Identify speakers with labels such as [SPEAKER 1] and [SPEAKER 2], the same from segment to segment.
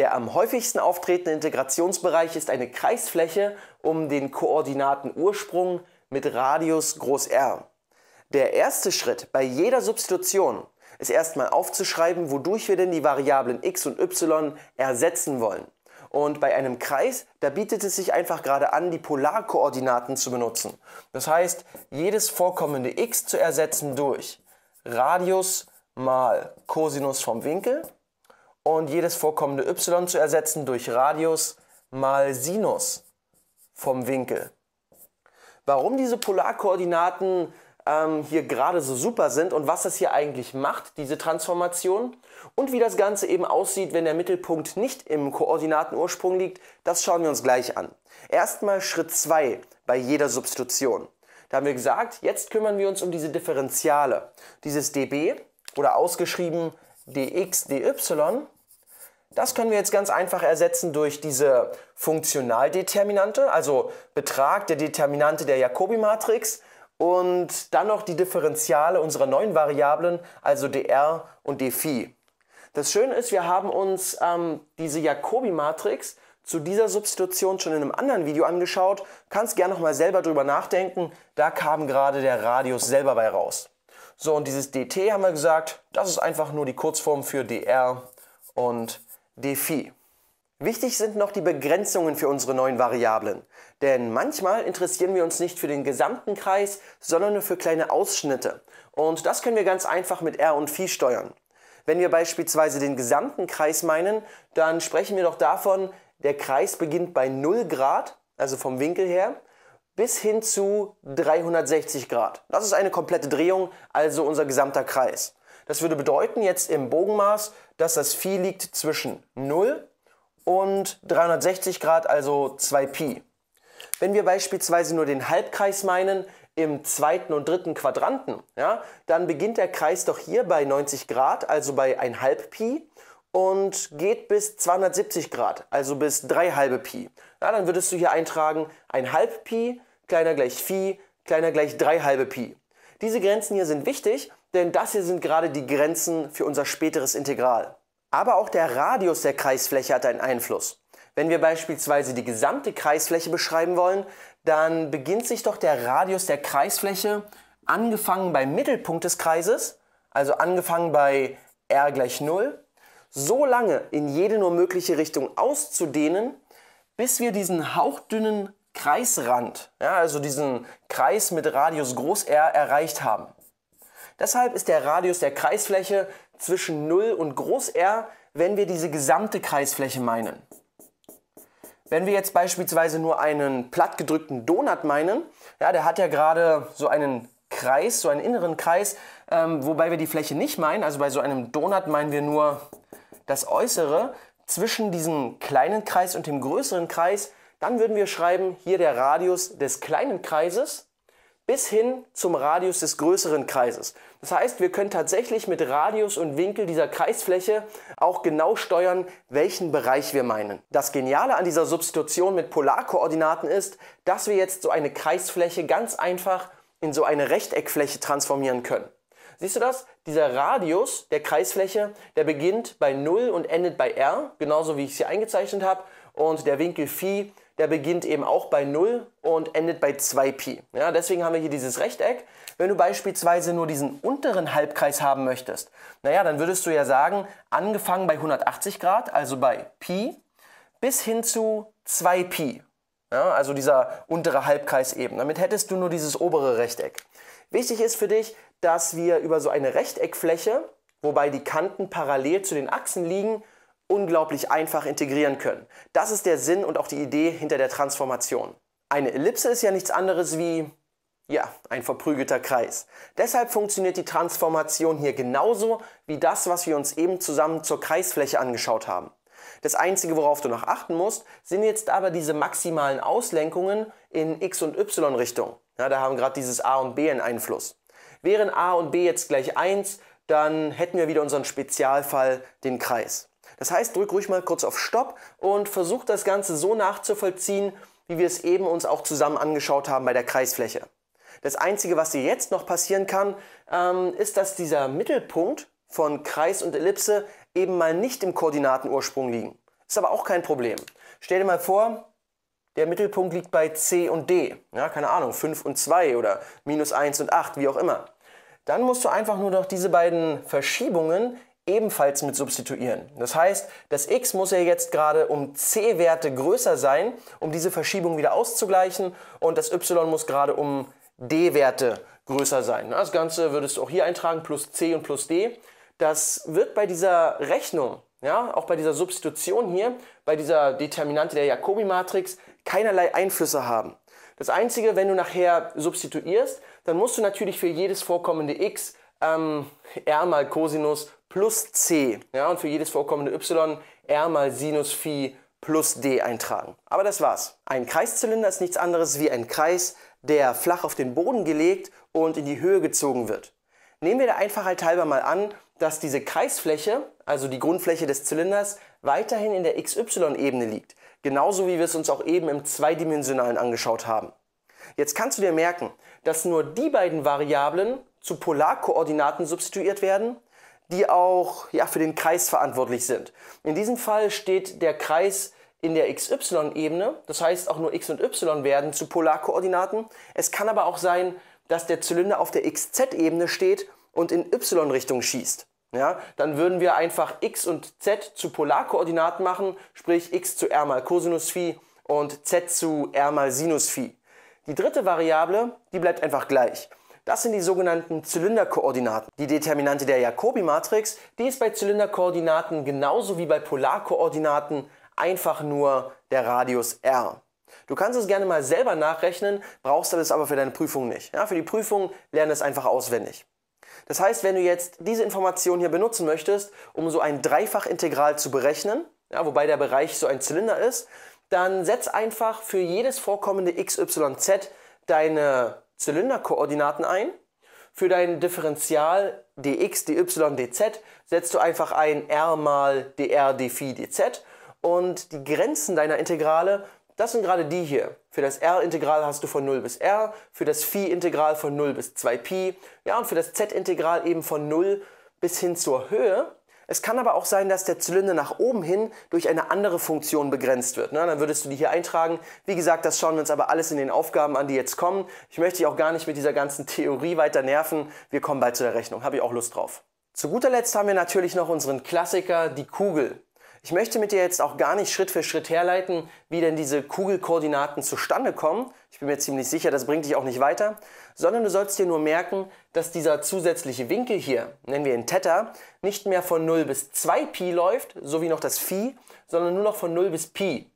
[SPEAKER 1] Der am häufigsten auftretende Integrationsbereich ist eine Kreisfläche um den Koordinatenursprung mit Radius R. Der erste Schritt bei jeder Substitution ist erstmal aufzuschreiben, wodurch wir denn die Variablen x und y ersetzen wollen. Und bei einem Kreis, da bietet es sich einfach gerade an, die Polarkoordinaten zu benutzen. Das heißt, jedes vorkommende x zu ersetzen durch Radius mal Cosinus vom Winkel und jedes vorkommende y zu ersetzen durch Radius mal Sinus vom Winkel. Warum diese Polarkoordinaten ähm, hier gerade so super sind und was das hier eigentlich macht, diese Transformation, und wie das Ganze eben aussieht, wenn der Mittelpunkt nicht im Koordinatenursprung liegt, das schauen wir uns gleich an. Erstmal Schritt 2 bei jeder Substitution. Da haben wir gesagt, jetzt kümmern wir uns um diese Differentiale. Dieses dB oder ausgeschrieben dx dy. das können wir jetzt ganz einfach ersetzen durch diese Funktionaldeterminante, also Betrag der Determinante der Jacobi-Matrix und dann noch die Differentiale unserer neuen Variablen, also dr und dphi. Das Schöne ist, wir haben uns ähm, diese Jacobi-Matrix zu dieser Substitution schon in einem anderen Video angeschaut. Kannst gerne nochmal selber drüber nachdenken. Da kam gerade der Radius selber bei raus. So, und dieses DT haben wir gesagt, das ist einfach nur die Kurzform für DR und DFI. Wichtig sind noch die Begrenzungen für unsere neuen Variablen. Denn manchmal interessieren wir uns nicht für den gesamten Kreis, sondern nur für kleine Ausschnitte. Und das können wir ganz einfach mit R und Phi steuern. Wenn wir beispielsweise den gesamten Kreis meinen, dann sprechen wir doch davon, der Kreis beginnt bei 0 Grad, also vom Winkel her, bis hin zu 360 Grad. Das ist eine komplette Drehung, also unser gesamter Kreis. Das würde bedeuten jetzt im Bogenmaß, dass das Phi liegt zwischen 0 und 360 Grad, also 2Pi. Wenn wir beispielsweise nur den Halbkreis meinen, im zweiten und dritten Quadranten, ja, dann beginnt der Kreis doch hier bei 90 Grad, also bei 1,5 Pi und geht bis 270 Grad, also bis 3 halbe Pi. Na, dann würdest du hier eintragen, ein halb Pi, kleiner gleich Phi, kleiner gleich 3 halbe Pi. Diese Grenzen hier sind wichtig, denn das hier sind gerade die Grenzen für unser späteres Integral. Aber auch der Radius der Kreisfläche hat einen Einfluss. Wenn wir beispielsweise die gesamte Kreisfläche beschreiben wollen, dann beginnt sich doch der Radius der Kreisfläche angefangen beim Mittelpunkt des Kreises, also angefangen bei r gleich 0 so lange in jede nur mögliche Richtung auszudehnen, bis wir diesen hauchdünnen Kreisrand, ja, also diesen Kreis mit Radius groß R erreicht haben. Deshalb ist der Radius der Kreisfläche zwischen 0 und groß R, wenn wir diese gesamte Kreisfläche meinen. Wenn wir jetzt beispielsweise nur einen plattgedrückten Donut meinen, ja, der hat ja gerade so einen Kreis, so einen inneren Kreis, ähm, wobei wir die Fläche nicht meinen. Also bei so einem Donut meinen wir nur das Äußere zwischen diesem kleinen Kreis und dem größeren Kreis, dann würden wir schreiben, hier der Radius des kleinen Kreises bis hin zum Radius des größeren Kreises. Das heißt, wir können tatsächlich mit Radius und Winkel dieser Kreisfläche auch genau steuern, welchen Bereich wir meinen. Das Geniale an dieser Substitution mit Polarkoordinaten ist, dass wir jetzt so eine Kreisfläche ganz einfach in so eine Rechteckfläche transformieren können. Siehst du das? Dieser Radius der Kreisfläche, der beginnt bei 0 und endet bei r, genauso wie ich es hier eingezeichnet habe. Und der Winkel phi, der beginnt eben auch bei 0 und endet bei 2pi. Ja, deswegen haben wir hier dieses Rechteck. Wenn du beispielsweise nur diesen unteren Halbkreis haben möchtest, naja, dann würdest du ja sagen, angefangen bei 180 Grad, also bei pi, bis hin zu 2pi. Ja, also dieser untere Halbkreis eben. Damit hättest du nur dieses obere Rechteck. Wichtig ist für dich, dass wir über so eine Rechteckfläche, wobei die Kanten parallel zu den Achsen liegen, unglaublich einfach integrieren können. Das ist der Sinn und auch die Idee hinter der Transformation. Eine Ellipse ist ja nichts anderes wie ja, ein verprügelter Kreis. Deshalb funktioniert die Transformation hier genauso wie das, was wir uns eben zusammen zur Kreisfläche angeschaut haben. Das Einzige, worauf du noch achten musst, sind jetzt aber diese maximalen Auslenkungen in X- und Y-Richtung. Ja, da haben gerade dieses A und B einen Einfluss. Wären a und b jetzt gleich 1, dann hätten wir wieder unseren Spezialfall, den Kreis. Das heißt, drück ruhig mal kurz auf Stopp und versuch das Ganze so nachzuvollziehen, wie wir es eben uns auch zusammen angeschaut haben bei der Kreisfläche. Das Einzige, was dir jetzt noch passieren kann, ähm, ist, dass dieser Mittelpunkt von Kreis und Ellipse eben mal nicht im Koordinatenursprung liegen. Ist aber auch kein Problem. Stell dir mal vor, der Mittelpunkt liegt bei C und D. Ja, keine Ahnung, 5 und 2 oder minus 1 und 8, wie auch immer. Dann musst du einfach nur noch diese beiden Verschiebungen ebenfalls mit substituieren. Das heißt, das x muss ja jetzt gerade um c-Werte größer sein, um diese Verschiebung wieder auszugleichen und das y muss gerade um d-Werte größer sein. Das Ganze würdest du auch hier eintragen, plus c und plus d. Das wird bei dieser Rechnung, ja, auch bei dieser Substitution hier, bei dieser Determinante der Jacobi-Matrix, keinerlei Einflüsse haben. Das Einzige, wenn du nachher substituierst, dann musst du natürlich für jedes vorkommende x ähm, r mal Cosinus plus c ja, und für jedes vorkommende y r mal Sinus phi plus d eintragen. Aber das war's. Ein Kreiszylinder ist nichts anderes wie ein Kreis, der flach auf den Boden gelegt und in die Höhe gezogen wird. Nehmen wir der Einfachheit halt halber mal an, dass diese Kreisfläche, also die Grundfläche des Zylinders, weiterhin in der XY-Ebene liegt. Genauso wie wir es uns auch eben im Zweidimensionalen angeschaut haben. Jetzt kannst du dir merken, dass nur die beiden Variablen zu Polarkoordinaten substituiert werden, die auch ja, für den Kreis verantwortlich sind. In diesem Fall steht der Kreis in der XY-Ebene, das heißt auch nur x und y werden zu Polarkoordinaten. Es kann aber auch sein, dass der Zylinder auf der XZ-Ebene steht und in Y-Richtung schießt. Ja, dann würden wir einfach x und z zu Polarkoordinaten machen, sprich x zu r mal Cosinus phi und z zu r mal Sinus phi. Die dritte Variable, die bleibt einfach gleich. Das sind die sogenannten Zylinderkoordinaten. Die Determinante der Jacobi-Matrix, die ist bei Zylinderkoordinaten genauso wie bei Polarkoordinaten einfach nur der Radius r. Du kannst es gerne mal selber nachrechnen, brauchst das aber für deine Prüfung nicht. Ja, für die Prüfung lerne es einfach auswendig. Das heißt, wenn du jetzt diese Information hier benutzen möchtest, um so ein Dreifachintegral zu berechnen, ja, wobei der Bereich so ein Zylinder ist, dann setz einfach für jedes vorkommende x, y, z deine Zylinderkoordinaten ein. Für dein Differential dx, dy, dz setzt du einfach ein r mal dr, dphi, dz und die Grenzen deiner Integrale das sind gerade die hier. Für das R-Integral hast du von 0 bis R, für das Phi-Integral von 0 bis 2Pi, ja, und für das Z-Integral eben von 0 bis hin zur Höhe. Es kann aber auch sein, dass der Zylinder nach oben hin durch eine andere Funktion begrenzt wird. Na, ne? dann würdest du die hier eintragen. Wie gesagt, das schauen wir uns aber alles in den Aufgaben an, die jetzt kommen. Ich möchte dich auch gar nicht mit dieser ganzen Theorie weiter nerven. Wir kommen bald zu der Rechnung. Habe ich auch Lust drauf. Zu guter Letzt haben wir natürlich noch unseren Klassiker, die Kugel. Ich möchte mit dir jetzt auch gar nicht Schritt für Schritt herleiten, wie denn diese Kugelkoordinaten zustande kommen. Ich bin mir ziemlich sicher, das bringt dich auch nicht weiter, sondern du sollst dir nur merken, dass dieser zusätzliche Winkel hier, nennen wir ihn Theta, nicht mehr von 0 bis 2 Pi läuft, so wie noch das Phi, sondern nur noch von 0 bis Pi.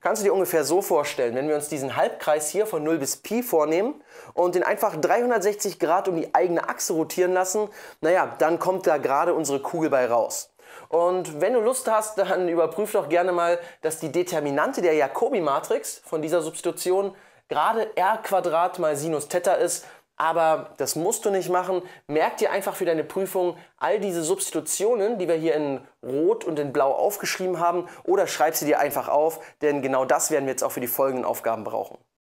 [SPEAKER 1] Kannst du dir ungefähr so vorstellen, wenn wir uns diesen Halbkreis hier von 0 bis Pi vornehmen und den einfach 360 Grad um die eigene Achse rotieren lassen, naja, dann kommt da gerade unsere Kugel bei raus. Und wenn du Lust hast, dann überprüf doch gerne mal, dass die Determinante der Jacobi-Matrix von dieser Substitution gerade r Quadrat mal Sinus Theta ist. Aber das musst du nicht machen. Merk dir einfach für deine Prüfung all diese Substitutionen, die wir hier in Rot und in Blau aufgeschrieben haben, oder schreib sie dir einfach auf, denn genau das werden wir jetzt auch für die folgenden Aufgaben brauchen.